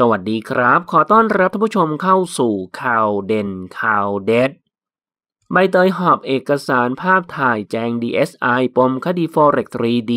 สวัสดีครับ ขอต้อนรับท่านผู้ชมเข้าสู่ข่าวเด่นข่าวเด็ดใบเตยหอบเอกสารภาพถ่ายแจง DSI ปมคดี Forex 3D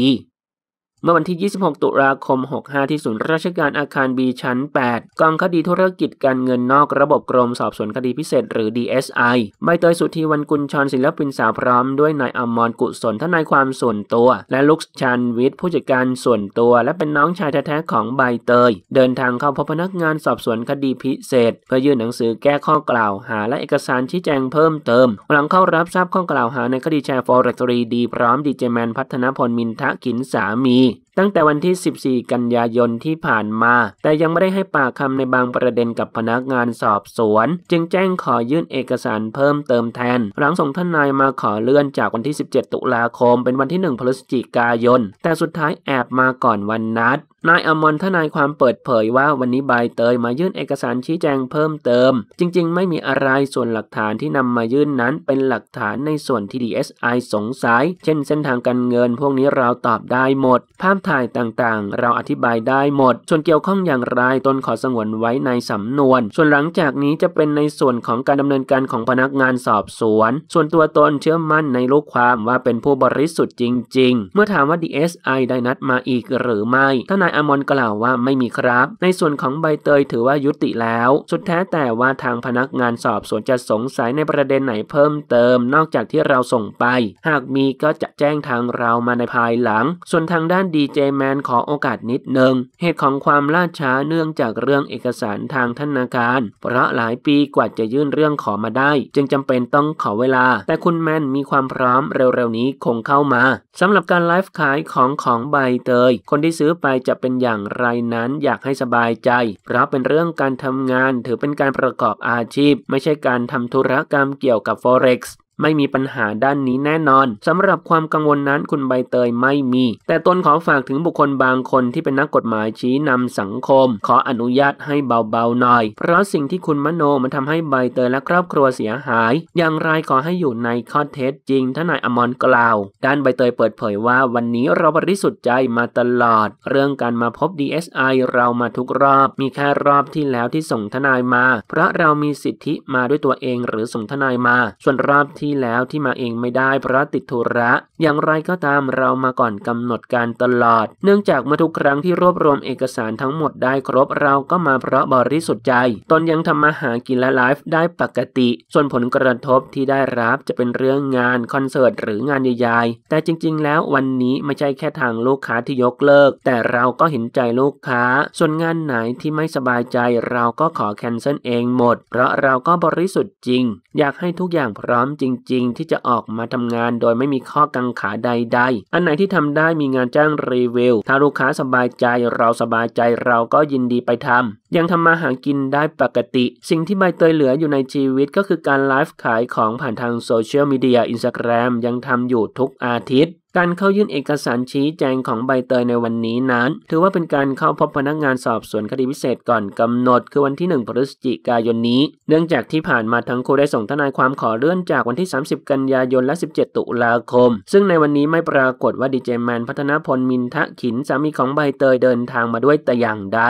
เมื่อวันที่ 26 ตุลาคม 65 ที่ศูนย์ราชการอาคารบีชั้น 8 กองคดีธุรกิจการเงินนอกระบบกรมสอบสวนคดีพิเศษหรือ DSI ใบเตยสุธีวันกุลชรศิลปินสาวพร้อม ด้วยนายอมรกุศลทนายความส่วนตัว และลุกชานวิทย์ผู้จัดการส่วนตัว และเป็นน้องชายแท้ๆของใบเตย เดินทางเข้าพบพนักงานสอบสวนคดีพิเศษเพื่อยื่นหนังสือแก้ข้อกล่าวหา และเอกสารชี้แจงเพิ่มเติมหลังเข้ารับทราบข้อกล่าวหาในคดีแชร์ฟอร์เรตรีดีพร้อมดีเจแมนพัฒนพลมินทะขินสามีตั้งแต่วันที่ 14 กันยายนที่ผ่านมา แต่ยังไม่ได้ให้ปากคำในบางประเด็นกับพนักงานสอบสวน จึงแจ้งขอยื่นเอกสารเพิ่มเติมแทน หลังส่งทนายมาขอเลื่อนจากวันที่ 17 ตุลาคม เป็นวันที่ 1 พฤศจิกายน แต่สุดท้ายแอบมาก่อนวันนัดนายอมรทนายความเปิดเผยว่าวันนี้ใบเตยมายื่นเอกสารชี้แจงเพิ่มเติม จริง ๆ ไม่มีอะไรส่วนหลักฐานที่นำมายื่นนั้นเป็นหลักฐานในส่วนที่ DSI สงสัยเช่นเส้นทางการเงิน พวกนี้เราตอบได้หมด ภาพถ่ายต่างๆ เราอธิบายได้หมด ส่วนเกี่ยวข้องอย่างไรตนขอสงวนไว้ในสำนวน ส่วนหลังจากนี้จะเป็นในส่วนของการดำเนินการของพนักงานสอบสวน ส่วนตัวตนเชื่อมั่นในลูกความว่าเป็นผู้บริสุทธิ์จริง ๆ เมื่อถามว่า DSI ได้นัดมาอีกหรือไม่ทนายายอมอนกล่าวว่าไม่มีครับ ในส่วนของใบเตยถือว่ายุติแล้ว สุดแท้แต่ว่าทางพนักงานสอบสวนจะสงสัยในประเด็นไหนเพิ่มเติมนอกจากที่เราส่งไป หากมีก็จะแจ้งทางเรามาในภายหลัง ส่วนทางด้านดีเจแมนขอโอกาสนิดหนึ่งเหตุของความล่าช้าเนื่องจากเรื่องเอกสารทางธนาคาร เพราะหลายปีกว่าจะยื่นเรื่องขอมาได้ จึงจำเป็นต้องขอเวลา แต่คุณแมนมีความพร้อมเร็วๆนี้คงเข้ามา สำหรับการไลฟ์ขายของของใบเตย คนที่ซื้อไปจะเป็นอย่างไรนั้นอยากให้สบายใจ เพราะเป็นเรื่องการทำงานถือเป็นการประกอบอาชีพ ไม่ใช่การทำธุรกรรมเกี่ยวกับ Forex ไม่มีปัญหาด้านนี้แน่นอนสำหรับความกังวลนั้นคุณใบเตยไม่มี แต่ตนขอฝากถึงบุคคลบางคนที่เป็นนักกฎหมายชี้นำสังคม ขออนุญาตให้เบาๆหน่อย เพราะสิ่งที่คุณมโนมันทำให้ใบเตยและครอบครัวเสียหาย อย่างไรขอให้อยู่ในข้อเท็จจริงทนายอมรกล่าว ด้านใบเตยเปิดเผยว่าวันนี้เราบริสุทธิ์ใจมาตลอดเรื่องการมาพบ DSI เรามาทุกรอบ มีแค่รอบที่แล้วที่ส่งทนายมาเพราะเรามีสิทธิมาด้วยตัวเองหรือส่งทนายมา ส่วนรอบที่ที่แล้วที่มาเองไม่ได้ เพราะติดธุระ อย่างไรก็ตามเรามาก่อนกำหนดการตลอด เนื่องจากเมื่อทุกครั้งที่ รวบรวมเอกสารทั้งหมดได้ครบเราก็มาเพราะบริสุทธิ์ใจ ตนยังทำมาหากินและไลฟ์ได้ปกติ ส่วนผลกระทบที่ได้รับจะเป็นเรื่องงานคอนเสิร์ตหรืองานใหญ่ๆแต่จริง ๆ แล้ววันนี้ไม่ใช่แค่ทางลูกค้าที่ยกเลิก แต่เราก็เห็นใจลูกค้า ส่วนงานไหนที่ไม่สบายใจเราก็ขอแคนเซิลเองหมด เพราะเราก็บริสุทธิ์จริง อยากให้ทุกอย่างพร้อมจริงจริงที่จะออกมาทำงานโดยไม่มีข้อกังขาใด ๆ อันไหนที่ทำได้มีงานจ้างรีวิว ถ้าลูกค้าสบายใจเราสบายใจเราก็ยินดีไปทำ ยังทำมาหากินได้ปกติ สิ่งที่ใบเตยเหลืออยู่ในชีวิตก็คือการไลฟ์ขายของผ่านทางโซเชียลมีเดียอินสตาแกรมยังทำอยู่ทุกอาทิตย์การเข้ายื่นเอกสารชี้แจงของใบเตยในวันนี้นั้น ถือว่าเป็นการเข้าพบพนักงานสอบสวนคดีพิเศษก่อนกำหนดคือวันที่1พฤศจิกายนนี้ เนื่องจากที่ผ่านมาทั้งคู่ได้ส่งทนายความขอเลื่อนจากวันที่ 30 กันยายนและ17 ตุลาคม ซึ่งในวันนี้ไม่ปรากฏว่าดีเจแมนพัฒนพลมินทะขินสามีของใบเตยเดินทางมาด้วยแต่อย่างใด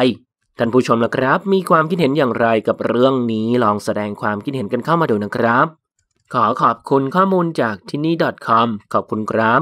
ท่านผู้ชมละครับมีความคิดเห็นอย่างไรกับเรื่องนี้ลองแสดงความคิดเห็นกันเข้ามาดูนะครับ ขอขอบคุณข้อมูลจากที่นี่ .com ขอบคุณครับ